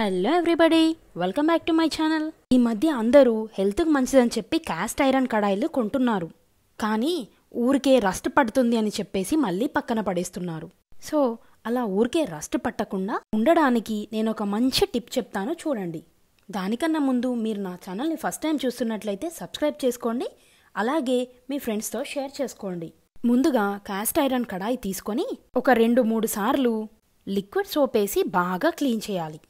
hello everybody welcome back to my channel ఈ మధ్య అందరూ హెల్త్కి మంచిదని చెప్పి క్యాస్ట్ ఐరన్ కడాయిలు కొంటున్నారు కానీ ఊరికే రస్ట్ పడుతుంది అని చెప్పేసి మళ్ళీ పక్కన పడేస్తున్నారు సో అలా ఊరికే రస్ట్ పట్టకుండా ఉండడానికి నేను ఒక మంచి టిప్ చెప్తాను చూడండి దానికన్నా ముందు మీరు నా ఛానల్ని ఫస్ట్ టైం చూస్తున్నట్లయితే సబ్స్క్రైబ్ చేసుకోండి అలాగే మీ ఫ్రెండ్స్తో షేర్ చేసుకోండి ముందుగా క్యాస్ట్ ఐరన్ కడాయి తీసుకొని ఒక రెండు మూడు సార్లు లిక్విడ్ సోప్ వేసి బాగా క్లీన్ చేయాలి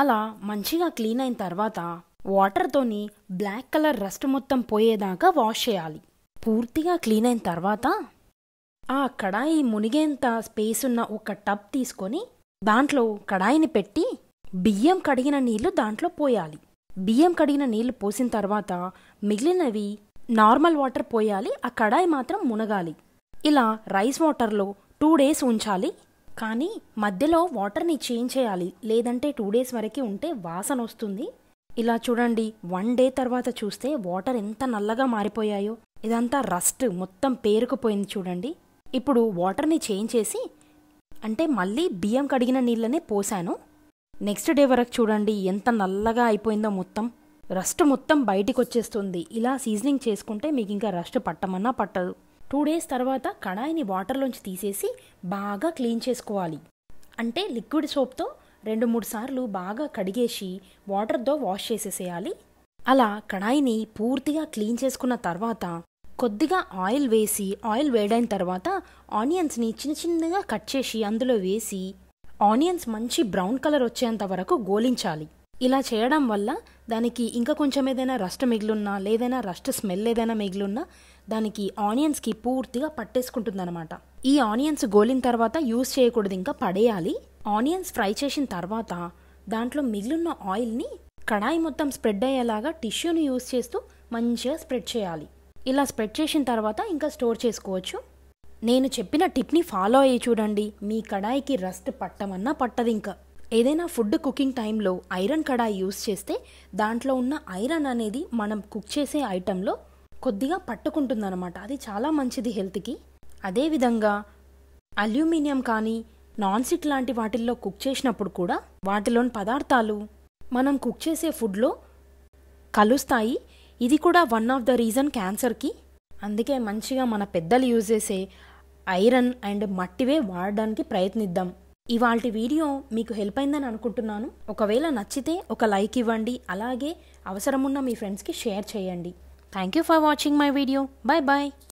అలా మంచిగా క్లీన్ అయిన తర్వాత వాటర్తోని బ్లాక్ కలర్ రస్ట్ మొత్తం పోయేదాకా వాష్ చేయాలి పూర్తిగా క్లీన్ అయిన తర్వాత ఆ కడాయి మునిగేంత స్పేస్ ఉన్న ఒక టబ్ తీసుకొని దాంట్లో కడాయిని పెట్టి బియ్యం కడిగిన నీళ్లు దాంట్లో పోయాలి బియ్యం కడిగిన నీళ్లు పోసిన తర్వాత మిగిలినవి నార్మల్ వాటర్ పోయాలి ఆ కడాయి మాత్రం మునగాలి ఇలా రైస్ వాటర్లో టూ డేస్ ఉంచాలి కానీ మధ్యలో వాటర్ని చేంజ్ చేయాలి లేదంటే టూ డేస్ వరకు ఉంటే వాసన వస్తుంది ఇలా చూడండి వన్ డే తర్వాత చూస్తే వాటర్ ఎంత నల్లగా మారిపోయాయో ఇదంతా రస్ట్ మొత్తం పేరుకుపోయింది చూడండి ఇప్పుడు వాటర్ని చేంజ్ చేసి అంటే మళ్ళీ బియ్యం కడిగిన నీళ్ళనే పోసాను నెక్స్ట్ డే వరకు చూడండి ఎంత నల్లగా అయిపోయిందో మొత్తం రస్ట్ మొత్తం బయటికి వచ్చేస్తుంది ఇలా సీజనింగ్ చేసుకుంటే మీకు ఇంకా రస్ట్ పట్టమన్నా పట్టదు టూ డేస్ తర్వాత కడాయిని వాటర్లోంచి తీసేసి బాగా క్లీన్ చేసుకోవాలి అంటే లిక్విడ్ సోప్తో రెండు మూడు సార్లు బాగా కడిగేసి వాటర్తో వాష్ చేసేసేయాలి అలా కడాయిని పూర్తిగా క్లీన్ చేసుకున్న తర్వాత కొద్దిగా ఆయిల్ వేసి ఆయిల్ వేడైన తర్వాత ఆనియన్స్ని చిన్న చిన్నగా కట్ చేసి అందులో వేసి ఆనియన్స్ మంచి బ్రౌన్ కలర్ వచ్చేంత వరకు గోలించాలి ఇలా చేయడం వల్ల దానికి ఇంకా కొంచెం ఏదైనా రస్ట్ మిగిలిన్నా లేదైనా రస్ట్ స్మెల్ ఏదైనా మిగిలిన్నా దానికి ఆనియన్స్కి పూర్తిగా అనమాట ఈ ఆనియన్స్ గోలిన తర్వాత యూస్ చేయకూడదు ఇంకా పడేయాలి ఆనియన్స్ ఫ్రై చేసిన తర్వాత దాంట్లో మిగిలిన ఆయిల్ని కడాయి మొత్తం స్ప్రెడ్ అయ్యేలాగా టిష్యూని యూస్ చేస్తూ మంచిగా స్ప్రెడ్ చేయాలి ఇలా స్ప్రెడ్ చేసిన తర్వాత ఇంకా స్టోర్ చేసుకోవచ్చు నేను చెప్పిన టిప్ని ఫాలో అయ్యి చూడండి మీ కడాయికి రస్ట్ పట్టమన్నా పట్టదు ఇంకా ఏదైనా ఫుడ్ కుకింగ్ టైంలో ఐరన్ కడాయి యూస్ చేస్తే దాంట్లో ఉన్న ఐరన్ అనేది మనం కుక్ చేసే ఐటెంలో కొద్దిగా పట్టుకుంటుందన్నమాట అది చాలా మంచిది హెల్త్కి అదేవిధంగా అల్యూమినియం కానీ నాన్ స్టిక్ లాంటి వాటిల్లో కుక్ చేసినప్పుడు కూడా వాటిలోని పదార్థాలు మనం కుక్ చేసే ఫుడ్లో కలుస్తాయి ఇది కూడా వన్ ఆఫ్ ద రీజన్ క్యాన్సర్కి అందుకే మంచిగా మన పెద్దలు యూజ్ చేసే ఐరన్ అండ్ మట్టివే వాడడానికి ప్రయత్నిద్దాం ఇవాళ వీడియో మీకు హెల్ప్ అయిందని అనుకుంటున్నాను ఒకవేళ నచ్చితే ఒక లైక్ ఇవ్వండి అలాగే అవసరమున్న మీ ఫ్రెండ్స్కి షేర్ చేయండి thank you for watching my video bye bye